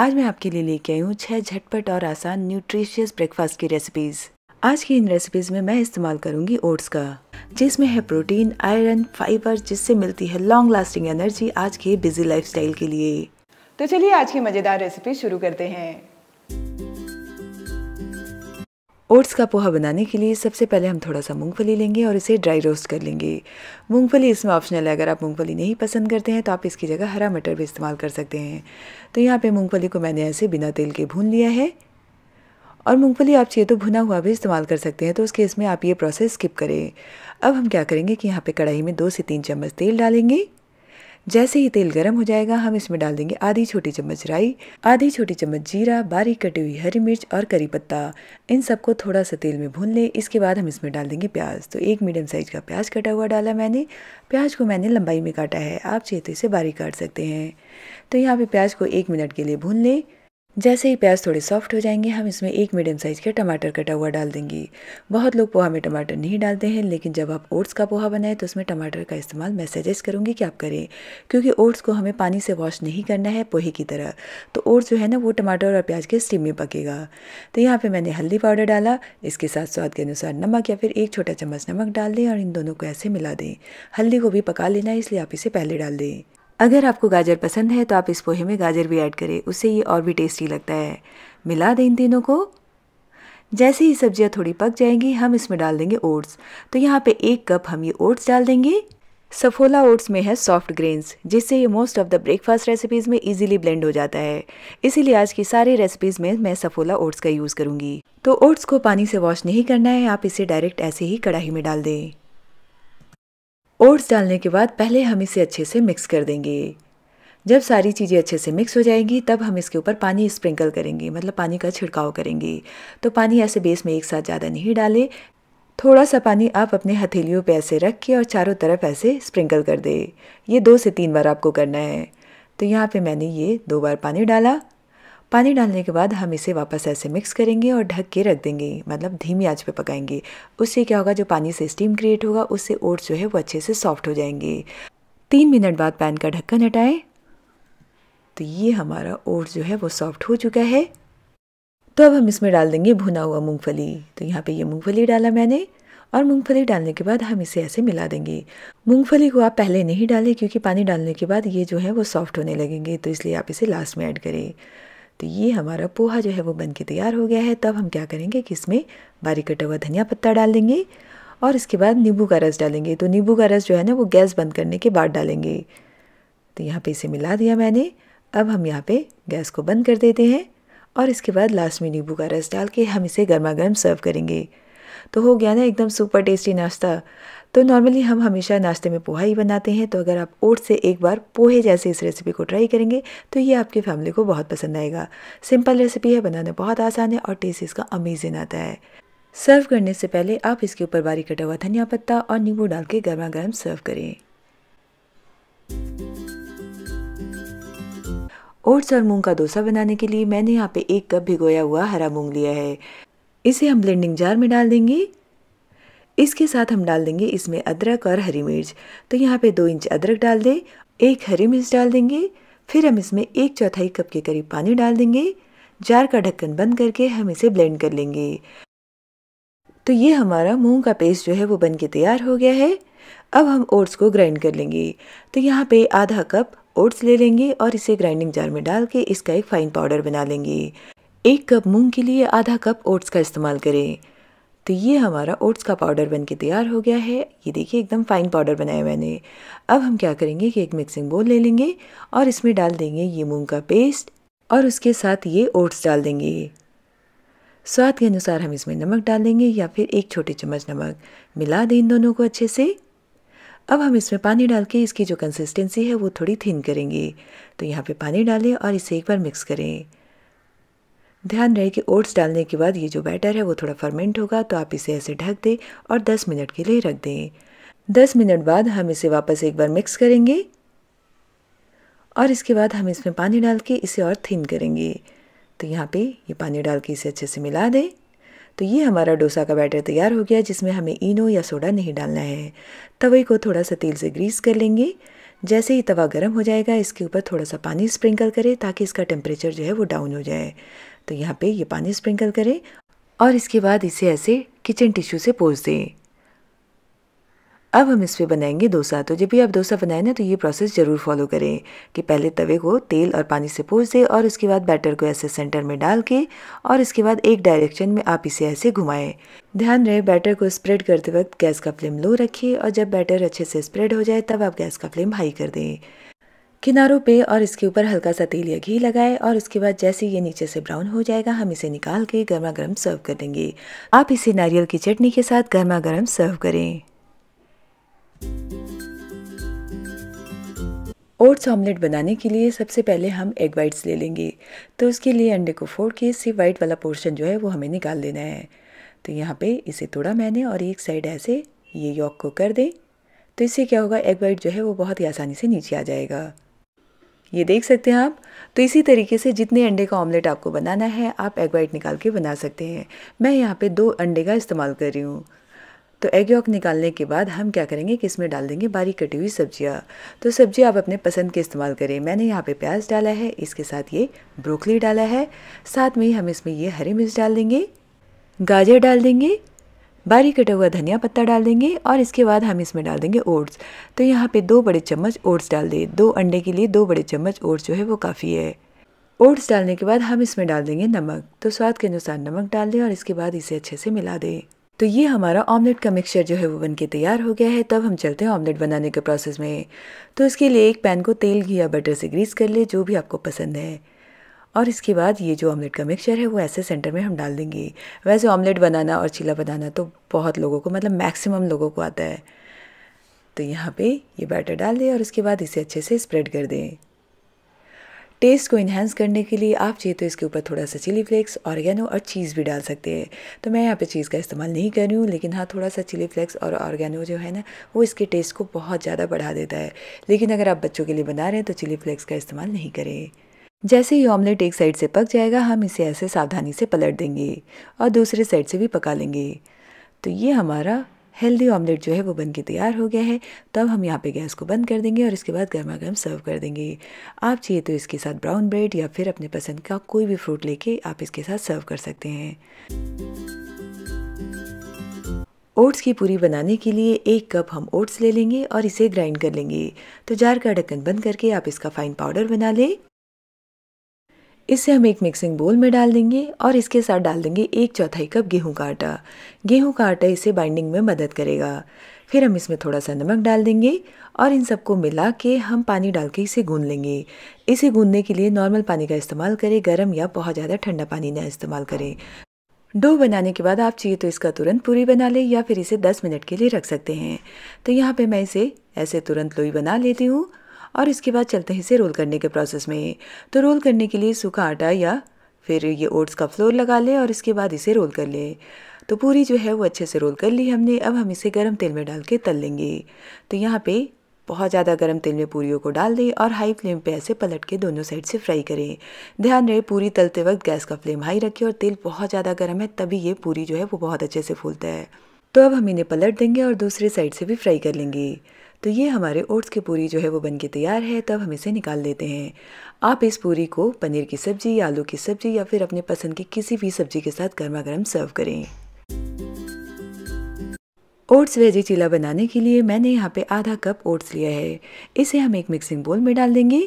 आज मैं आपके लिए लेके आई हूँ छः झटपट और आसान न्यूट्रिशियस ब्रेकफास्ट की रेसिपीज़ आज की इन रेसिपीज़ में मैं इस्तेमाल करूँगी ओट्स का जिसमें है प्रोटीन आयरन फाइबर जिससे मिलती है लॉन्ग लास्टिंग एनर्जी आज के बिजी लाइफ के लिए तो चलिए आज की मज़ेदार रेसिपी शुरू करते हैं ओट्स का पोहा बनाने के लिए सबसे पहले हम थोड़ा सा मूंगफली लेंगे और इसे ड्राई रोस्ट कर लेंगे मूंगफली इसमें ऑप्शनल है अगर आप मूंगफली नहीं पसंद करते हैं तो आप इसकी जगह हरा मटर भी इस्तेमाल कर सकते हैं तो यहाँ पे मूंगफली को मैंने ऐसे बिना तेल के भून लिया है और मूंगफली आप चाहिए तो भुना हुआ भी इस्तेमाल कर सकते हैं तो उसके इसमें आप ये प्रोसेस स्किप करें अब हम क्या करेंगे कि यहाँ पर कढ़ाई में दो से तीन चम्मच तेल डालेंगे जैसे ही तेल गर्म हो जाएगा हम इसमें डाल देंगे आधी छोटी चम्मच राई आधी छोटी चम्मच जीरा बारीक कटी हुई हरी मिर्च और करी पत्ता इन सबको थोड़ा सा तेल में भून लें इसके बाद हम इसमें डाल देंगे प्याज तो एक मीडियम साइज का प्याज कटा हुआ डाला मैंने प्याज को मैंने लंबाई में काटा है आप चाहिए तो इसे बारीक काट सकते हैं तो यहाँ पर प्याज को एक मिनट के लिए भून लें जैसे ही प्याज थोड़े सॉफ्ट हो जाएंगे हम इसमें एक मीडियम साइज़ का टमाटर कटा हुआ डाल देंगे बहुत लोग पोहा में टमाटर नहीं डालते हैं लेकिन जब आप ओट्स का पोहा बनाएं तो उसमें टमाटर का इस्तेमाल मैं सजेस्ट करूंगी कि आप करें क्योंकि ओट्स को हमें पानी से वॉश नहीं करना है पोहे की तरह तो ओट्स जो है ना वो टमाटर और प्याज के स्टीम में पकेगा तो यहाँ पर मैंने हल्दी पाउडर डाला इसके साथ स्वाद के अनुसार नमक या फिर एक छोटा चम्मच नमक डाल दें और इन दोनों को ऐसे मिला दें हल्दी को भी पका लेना है इसलिए आप इसे पहले डाल दें अगर आपको गाजर पसंद है तो आप इस पोहे में गाजर भी ऐड करें उससे ये और भी टेस्टी लगता है मिला दें इन तीनों को जैसे ही सब्जियां थोड़ी पक जाएंगी हम इसमें डाल देंगे ओट्स तो यहाँ पे एक कप हम ये ओट्स डाल देंगे सफोला ओट्स में है सॉफ्ट ग्रेन्स जिससे ये most of the breakfast recipes में इजीली ब्लेंड हो जाता है इसीलिए आज की सारी रेसिपीज़ में मैं सफोला ओट्स का यूज़ करूंगी तो ओट्स को पानी से वॉश नहीं करना है आप इसे डायरेक्ट ऐसे ही कढ़ाई में डाल दें ओट्स डालने के बाद पहले हम इसे अच्छे से मिक्स कर देंगे जब सारी चीज़ें अच्छे से मिक्स हो जाएंगी तब हम इसके ऊपर पानी स्प्रिंकल करेंगे मतलब पानी का छिड़काव करेंगे तो पानी ऐसे बेस में एक साथ ज़्यादा नहीं डालें थोड़ा सा पानी आप अपने हथेलियों पे ऐसे रख के और चारों तरफ ऐसे स्प्रिंकल कर दे ये दो से तीन बार आपको करना है तो यहाँ पे मैंने ये दो बार पानी डाला पानी डालने के बाद हम इसे वापस ऐसे मिक्स करेंगे और ढक के रख देंगे मतलब धीमी आंच पे पकाएंगे उससे क्या होगा जो पानी से स्टीम क्रिएट होगा उससे ओट्स जो है वो अच्छे से सॉफ्ट हो जाएंगे तीन मिनट बाद पैन का ढक्कन हटाएं तो ये हमारा ओट्स जो है वो सॉफ्ट हो चुका है तो अब हम इसमें डाल देंगे भुना हुआ मूँगफली तो यहाँ पर ये मूँगफली डाला मैंने और मूंगफली डालने के बाद हम इसे ऐसे मिला देंगे मूंगफली को आप पहले नहीं डालें क्योंकि पानी डालने के बाद ये जो है वो सॉफ्ट होने लगेंगे तो इसलिए आप इसे लास्ट में ऐड करें तो ये हमारा पोहा जो है वो बन के तैयार हो गया है तब हम क्या करेंगे कि इसमें बारीक कटा हुआ धनिया पत्ता डाल देंगे और इसके बाद नींबू का रस डालेंगे तो नींबू का रस जो है ना वो गैस बंद करने के बाद डालेंगे तो यहाँ पे इसे मिला दिया मैंने अब हम यहाँ पे गैस को बंद कर देते हैं और इसके बाद लास्ट में नींबू का रस डाल के हम इसे गर्मा गर्म सर्व करेंगे तो हो गया ना एकदम सुपर टेस्टी नाश्ता तो नॉर्मली हम हमेशा नाश्ते में पोहा ही बनाते हैं तो अगर आप ओट्स से एक बार पोहे जैसे इस रेसिपी को ट्राई करेंगे तो ये आपकी फैमिली को बहुत पसंद आएगा सिंपल रेसिपी है बनाना बहुत आसान है और टेस्ट इसका अमेजिंग आता है सर्व करने से पहले आप इसके ऊपर बारीक कटा हुआ धनिया पत्ता और नींबू डाल के गर्मा गर्म सर्व करें ओट्स और मूंग का डोसा बनाने के लिए मैंने यहाँ पे एक कप भिगोया हुआ हरा मूंग लिया है इसे हम ब्लेंडिंग जार में डाल देंगे इसके साथ हम डाल देंगे इसमें अदरक और हरी मिर्च तो यहाँ पे दो इंच अदरक डाल दें एक हरी मिर्च डाल देंगे फिर हम इसमें एक चौथाई कप के करीब पानी डाल देंगे जार का ढक्कन बंद करके हम इसे ब्लेंड कर लेंगे तो ये हमारा मूंग का पेस्ट जो है वो बन के तैयार हो गया है अब हम ओट्स को ग्राइंड कर लेंगे तो यहाँ पे आधा कप ओट्स ले लेंगे और इसे ग्राइंडिंग जार में डाल के इसका एक फाइन पाउडर बना लेंगे एक कप मूंग के लिए आधा कप ओट्स का इस्तेमाल करें तो ये हमारा ओट्स का पाउडर बन के तैयार हो गया है ये देखिए एकदम फ़ाइन पाउडर बनाया मैंने अब हम क्या करेंगे कि एक मिक्सिंग बोल ले लेंगे और इसमें डाल देंगे ये मूंग का पेस्ट और उसके साथ ये ओट्स डाल देंगे स्वाद के अनुसार हम इसमें नमक डाल देंगे या फिर एक छोटे चम्मच नमक मिला दें इन दोनों को अच्छे से अब हम इसमें पानी डाल के इसकी जो कंसिस्टेंसी है वो थोड़ी थिन करेंगे तो यहाँ पे पानी डालें और इसे एक बार मिक्स करें ध्यान रहे कि ओट्स डालने के बाद ये जो बैटर है वो थोड़ा फर्मेंट होगा तो आप इसे ऐसे ढक दें और 10 मिनट के लिए रख दें 10 मिनट बाद हम इसे वापस एक बार मिक्स करेंगे और इसके बाद हम इसमें पानी डाल के इसे और थिन करेंगे तो यहाँ पे ये पानी डाल के इसे अच्छे से मिला दें तो ये हमारा डोसा का बैटर तैयार हो गया जिसमें हमें इनो या सोडा नहीं डालना है तवे को थोड़ा सा तेल से ग्रीस कर लेंगे जैसे ही तवा गर्म हो जाएगा इसके ऊपर थोड़ा सा पानी स्प्रिंकल करें ताकि इसका टेम्परेचर जो है वो डाउन हो जाए तो यहाँ पे ये पानी स्प्रिंकल करें और इसके बाद इसे ऐसे किचन टिश्यू से पोस दें अब हम इस पर बनाएंगे डोसा तो जब भी आप डोसा बनाएं ना तो ये प्रोसेस ज़रूर फॉलो करें कि पहले तवे को तेल और पानी से पोस दें और उसके बाद बैटर को ऐसे सेंटर में डाल के और इसके बाद एक डायरेक्शन में आप इसे ऐसे घुमाएं ध्यान रहे बैटर को स्प्रेड करते वक्त गैस का फ्लेम लो रखिए और जब बैटर अच्छे से स्प्रेड हो जाए तब आप गैस का फ्लेम हाई कर दें किनारों पे और इसके ऊपर हल्का सा तेल या घी लगाएं और उसके बाद जैसे ये नीचे से ब्राउन हो जाएगा हम इसे निकाल के गर्मा गर्म सर्व कर देंगे आप इसे नारियल की चटनी के साथ गर्मा गर्म सर्व करें ओट्स ऑमलेट बनाने के लिए सबसे पहले हम एग वाइट्स ले लेंगे तो उसके लिए अंडे को फोड़ के सिर्फ वाइट वाला पोर्शन जो है वो हमें निकाल देना है तो यहाँ पे इसे तोड़ा मैंने और एक साइड ऐसे ये यॉक को कर दें तो इससे क्या होगा एग वाइट जो है वो बहुत ही आसानी से नीचे आ जाएगा ये देख सकते हैं आप तो इसी तरीके से जितने अंडे का ऑमलेट आपको बनाना है आप एग वाइट निकाल के बना सकते हैं मैं यहाँ पे दो अंडे का इस्तेमाल कर रही हूँ तो एग यॉक निकालने के बाद हम क्या करेंगे कि इसमें डाल देंगे बारीक कटी हुई सब्जियाँ तो सब्जी आप अपने पसंद के इस्तेमाल करें मैंने यहाँ पे प्याज डाला है इसके साथ ये ब्रोकली डाला है साथ में हम इसमें ये हरी मिर्च डाल देंगे गाजर डाल देंगे बारीक कटा हुआ धनिया पत्ता डाल देंगे और इसके बाद हम इसमें डाल देंगे ओट्स तो यहाँ पे दो बड़े चम्मच ओट्स डाल दें दो अंडे के लिए दो बड़े चम्मच ओट्स जो है वो काफ़ी है ओट्स डालने के बाद हम इसमें डाल देंगे नमक तो स्वाद के अनुसार नमक डाल दें और इसके बाद इसे अच्छे से मिला दें तो ये हमारा ऑमलेट का मिक्सचर जो है वो बन के तैयार हो गया है तब हम चलते हैं ऑमलेट बनाने के प्रोसेस में तो इसके लिए एक पैन को तेल घी या बटर से ग्रीस कर ले जो भी आपको पसंद है और इसके बाद ये जो ऑमलेट का मिक्सचर है वो ऐसे सेंटर में हम डाल देंगे वैसे ऑमलेट बनाना और चीला बनाना तो बहुत लोगों को मतलब मैक्सिमम लोगों को आता है तो यहाँ पे ये बैटर डाल दें और उसके बाद इसे अच्छे से स्प्रेड कर दें टेस्ट को इन्हेंस करने के लिए आप चाहिए तो इसके ऊपर थोड़ा सा चिली फ्लेक्स ऑर्गेनो और चीज़ भी डाल सकते हैं तो मैं यहाँ पे चीज़ का इस्तेमाल नहीं कर रही हूँ लेकिन हाँ थोड़ा सा चिली फ्लेक्स और ऑर्गेनो जो है ना वो इसके टेस्ट को बहुत ज़्यादा बढ़ा देता है लेकिन अगर आप बच्चों के लिए बना रहे हैं तो चिली फ्लेक्स का इस्तेमाल नहीं करें जैसे ही ऑमलेट एक साइड से पक जाएगा हम इसे ऐसे सावधानी से पलट देंगे और दूसरे साइड से भी पका लेंगे तो ये हमारा हेल्दी ऑमलेट जो है वो बन के तैयार हो गया है तब हम यहाँ पे गैस को बंद कर देंगे और इसके बाद गर्मा गर्म सर्व कर देंगे आप चाहिए तो इसके साथ ब्राउन ब्रेड या फिर अपने पसंद का कोई भी फ्रूट लेके आप इसके साथ सर्व कर सकते हैं ओट्स की पूरी बनाने के लिए एक कप हम ओट्स ले लेंगे और इसे ग्राइंड कर लेंगे तो जार का ढक्कन बंद करके आप इसका फाइन पाउडर बना लें इसे हम एक मिक्सिंग बोल में डाल देंगे और इसके साथ डाल देंगे एक चौथाई कप गेहूं का आटा गेहूं का आटा इसे बाइंडिंग में मदद करेगा फिर हम इसमें थोड़ा सा नमक डाल देंगे और इन सबको मिला के हम पानी डाल के इसे गून लेंगे इसे गूंदने के लिए नॉर्मल पानी का इस्तेमाल करें गर्म या बहुत ज़्यादा ठंडा पानी ना इस्तेमाल करें डो बनाने के बाद आप चाहिए तो इसका तुरंत पूरी बना लें या फिर इसे 10 मिनट के लिए रख सकते हैं तो यहाँ पे मैं इसे ऐसे तुरंत लोई बना लेती हूँ और इसके बाद चलते हैं इसे रोल करने के प्रोसेस में तो रोल करने के लिए सूखा आटा या फिर ये ओट्स का फ्लोर लगा ले और इसके बाद इसे रोल कर ले तो पूरी जो है वो अच्छे से रोल कर ली हमने अब हम इसे गर्म तेल में डाल के तल लेंगे तो यहाँ पे बहुत ज़्यादा गर्म तेल में पूरियों को डाल दें और हाई फ्लेम पे ऐसे पलट के दोनों साइड से फ्राई करें ध्यान रहे पूरी तलते वक्त गैस का फ्लेम हाई रखें और तेल बहुत ज़्यादा गर्म है तभी ये पूरी जो है वो बहुत अच्छे से फूलता है तो अब हम इन्हें पलट देंगे और दूसरी साइड से भी फ्राई कर लेंगे तो ये हमारे ओट्स की पूरी जो है वो बन के तैयार है तब हम इसे निकाल लेते हैं आप इस पूरी को पनीर की सब्ज़ी आलू की सब्ज़ी या फिर अपने पसंद की किसी भी सब्ज़ी के साथ गर्मा गर्म सर्व करें ओट्स वेजी चीला बनाने के लिए मैंने यहाँ पे आधा कप ओट्स लिया है इसे हम एक मिक्सिंग बोल में डाल देंगे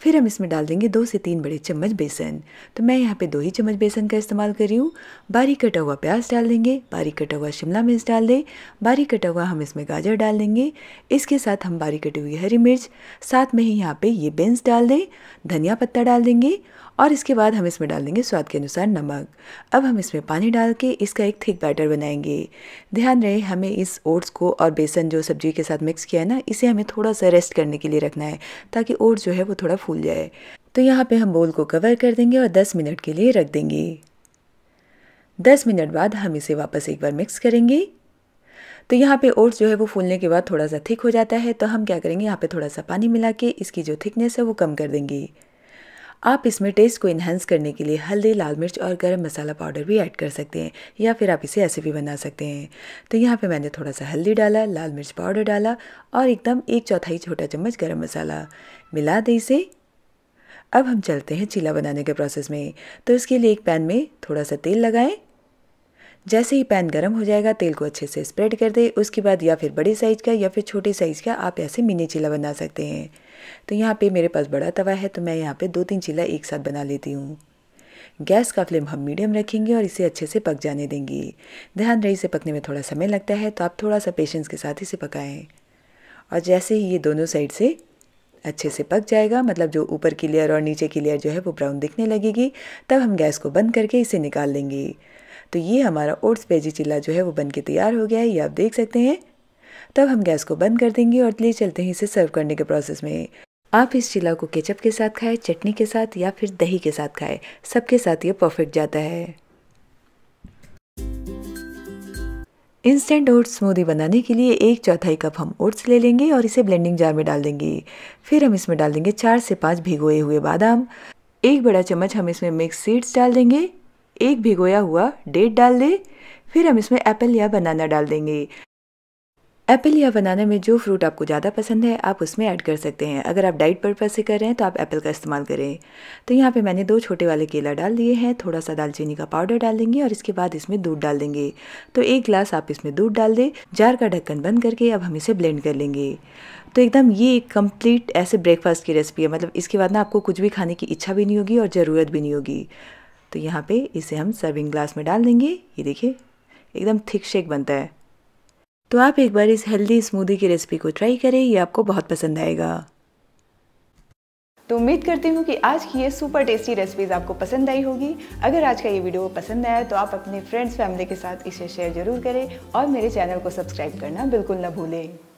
फिर हम इसमें डाल देंगे दो से तीन बड़े चम्मच बेसन तो मैं यहाँ पे दो ही चम्मच बेसन का इस्तेमाल कर रही हूँ बारीक कटा हुआ प्याज डाल देंगे बारीक कटा हुआ शिमला मिर्च डाल दें बारीक कटा हुआ हम इसमें गाजर डाल देंगे इसके साथ हम बारीक कटी हुई हरी मिर्च साथ में ही यहाँ पर ये बीन्स डाल दें धनिया पत्ता डाल देंगे और इसके बाद हम इसमें डाल देंगे स्वाद के अनुसार नमक अब हम इसमें पानी डाल के इसका एक थिक बैटर बनाएंगे ध्यान रहे हमें इस ओट्स को और बेसन जो सब्जी के साथ मिक्स किया है ना इसे हमें थोड़ा सा रेस्ट करने के लिए रखना है ताकि ओट्स जो है वो थोड़ा फूल जाए तो यहाँ पर हम बोल को कवर कर देंगे और दस मिनट के लिए रख देंगे दस मिनट बाद हम इसे वापस एक बार मिक्स करेंगे तो यहाँ पे ओट्स जो है वो फूलने के बाद थोड़ा सा थिक हो जाता है तो हम क्या करेंगे यहाँ पे थोड़ा सा पानी मिला के इसकी जो थिकनेस है वो कम कर देंगे आप इसमें टेस्ट को इन्हेंस करने के लिए हल्दी लाल मिर्च और गर्म मसाला पाउडर भी ऐड कर सकते हैं या फिर आप इसे ऐसे भी बना सकते हैं तो यहाँ पे मैंने थोड़ा सा हल्दी डाला लाल मिर्च पाउडर डाला और एकदम एक चौथाई छोटा चम्मच गर्म मसाला मिला दें इसे अब हम चलते हैं चीला बनाने के प्रोसेस में तो इसके लिए एक पैन में थोड़ा सा तेल लगाएं जैसे ही पैन गर्म हो जाएगा तेल को अच्छे से स्प्रेड कर दें उसके बाद या फिर बड़े साइज़ का या फिर छोटे साइज़ का आप ऐसे मिनी चीला बना सकते हैं तो यहाँ पे मेरे पास बड़ा तवा है तो मैं यहाँ पे दो तीन चीला एक साथ बना लेती हूँ गैस का फ्लेम हम मीडियम रखेंगे और इसे अच्छे से पक जाने देंगी ध्यान रही इसे पकने में थोड़ा समय लगता है तो आप थोड़ा सा पेशेंस के साथ इसे पकाएं और जैसे ही ये दोनों साइड से अच्छे से पक जाएगा मतलब जो ऊपर की लेयर और नीचे की लेयर जो है वो ब्राउन दिखने लगेगी तब हम गैस को बंद करके इसे निकाल लेंगे तो ये हमारा ओट्स पेजी चिल्ला जो है वो बन के तैयार हो गया है ये आप देख सकते हैं तब हम गैस को बंद कर देंगे और ले चलते हैं इसे सर्व करने के प्रोसेस में आप इस चिल्ला को केचप के साथ खाएं चटनी के साथ या फिर दही के साथ खाएं सबके साथ ये परफेक्ट जाता है इंस्टेंट ओट्स स्मूदी बनाने के लिए एक चौथाई कप हम ओट्स ले लेंगे और इसे ब्लेंडिंग जार में डाल देंगे फिर हम इसमें डाल देंगे चार से पाँच भिगोए हुए बादाम एक बड़ा चम्मच हम इसमें मिक्स सीड्स डाल देंगे एक भिगोया हुआ डेट डाल दें फिर हम इसमें एप्पल या बनाना डाल देंगे एप्पल या बनाना में जो फ्रूट आपको ज़्यादा पसंद है आप उसमें ऐड कर सकते हैं अगर आप डाइट पर्पज से कर रहे हैं तो आप एप्पल का इस्तेमाल करें तो यहाँ पे मैंने दो छोटे वाले केला डाल दिए हैं थोड़ा सा दालचीनी का पाउडर डाल देंगे और इसके बाद इसमें दूध डाल देंगे तो एक गिलास आप इसमें दूध डाल दें जार का ढक्कन बंद करके अब हम इसे ब्लेंड कर लेंगे तो एकदम ये एक कम्प्लीट ऐसे ब्रेकफास्ट की रेसिपी है मतलब इसके बाद ना आपको कुछ भी खाने की इच्छा भी नहीं होगी और ज़रूरत भी नहीं होगी तो यहाँ पर इसे हम सर्विंग ग्लास में डाल देंगे ये देखिए एकदम थिक शेक बनता है तो आप एक बार इस हेल्दी स्मूदी की रेसिपी को ट्राई करें ये आपको बहुत पसंद आएगा तो उम्मीद करती हूँ कि आज की ये सुपर टेस्टी रेसिपीज़ आपको पसंद आई होगी अगर आज का ये वीडियो पसंद आया तो आप अपने फ्रेंड्स फैमिली के साथ इसे शेयर जरूर करें और मेरे चैनल को सब्सक्राइब करना बिल्कुल ना भूलें